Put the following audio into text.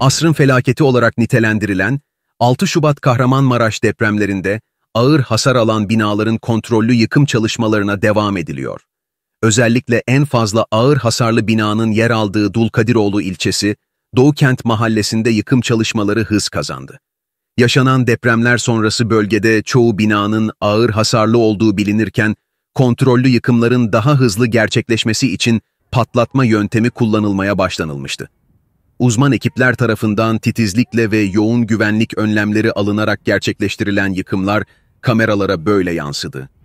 asrın felaketi olarak nitelendirilen 6 Şubat Kahramanmaraş depremlerinde ağır hasar alan binaların kontrollü yıkım çalışmalarına devam ediliyor. Özellikle en fazla ağır hasarlı binanın yer aldığı Dulkadiroğlu ilçesi, Doğukent mahallesinde yıkım çalışmaları hız kazandı. Yaşanan depremler sonrası bölgede çoğu binanın ağır hasarlı olduğu bilinirken, kontrollü yıkımların daha hızlı gerçekleşmesi için patlatma yöntemi kullanılmaya başlanılmıştı uzman ekipler tarafından titizlikle ve yoğun güvenlik önlemleri alınarak gerçekleştirilen yıkımlar kameralara böyle yansıdı.